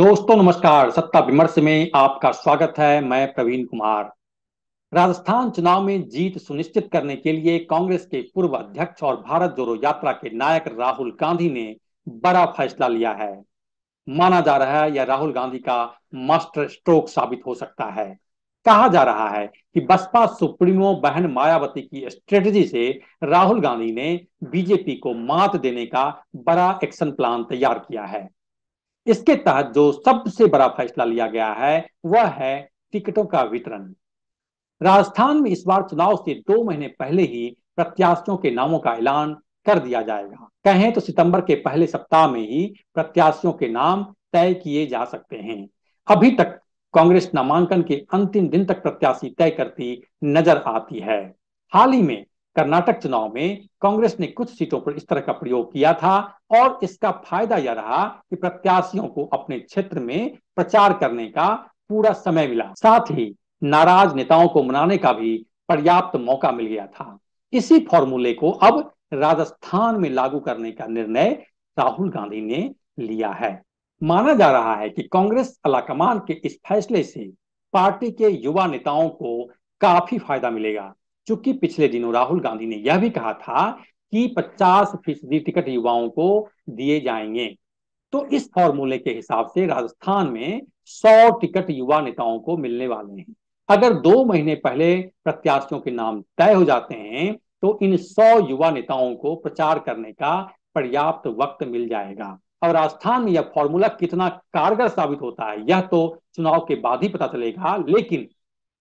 दोस्तों नमस्कार सत्ता विमर्श में आपका स्वागत है मैं प्रवीण कुमार राजस्थान चुनाव में जीत सुनिश्चित करने के लिए कांग्रेस के पूर्व अध्यक्ष और भारत जोड़ो यात्रा के नायक राहुल गांधी ने बड़ा फैसला लिया है माना जा रहा है यह राहुल गांधी का मास्टर स्ट्रोक साबित हो सकता है कहा जा रहा है कि बसपा सुप्रीमो बहन मायावती की स्ट्रेटजी से राहुल गांधी ने बीजेपी को मात देने का बड़ा एक्शन प्लान तैयार किया है इसके तहत जो सबसे बड़ा फैसला लिया गया है वह है टिकटों का वितरण राजस्थान में इस बार चुनाव से दो महीने पहले ही प्रत्याशियों के नामों का ऐलान कर दिया जाएगा कहें तो सितंबर के पहले सप्ताह में ही प्रत्याशियों के नाम तय किए जा सकते हैं अभी तक कांग्रेस नामांकन के अंतिम दिन तक प्रत्याशी तय करती नजर आती है हाल ही में कर्नाटक चुनाव में कांग्रेस ने कुछ सीटों पर इस तरह का प्रयोग किया था और इसका फायदा यह रहा कि प्रत्याशियों को अपने क्षेत्र में प्रचार करने का पूरा समय मिला साथ ही नाराज नेताओं को मनाने का भी पर्याप्त मौका मिल गया था इसी फॉर्मूले को अब राजस्थान में लागू करने का निर्णय राहुल गांधी ने लिया है माना जा रहा है कि कांग्रेस अलाकमान के इस फैसले से पार्टी के युवा नेताओं को काफी फायदा मिलेगा चूंकि पिछले दिनों राहुल गांधी ने यह भी कहा था कि 50 फीसदी टिकट युवाओं को दिए जाएंगे तो इस फॉर्मूले के हिसाब से राजस्थान में 100 टिकट युवा नेताओं को मिलने वाले हैं अगर दो महीने पहले प्रत्याशियों के नाम तय हो जाते हैं तो इन 100 युवा नेताओं को प्रचार करने का पर्याप्त वक्त मिल जाएगा और राजस्थान में यह फॉर्मूला कितना कारगर साबित होता है यह तो चुनाव के बाद ही पता चलेगा लेकिन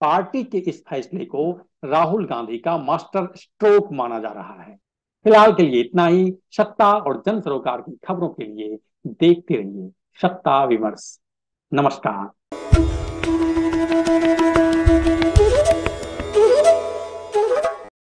पार्टी के इस फैसले को राहुल गांधी का मास्टर स्ट्रोक माना जा रहा है फिलहाल के लिए इतना ही सत्ता और जन सरोकार की खबरों के लिए देखते रहिए सत्ता विमर्श नमस्कार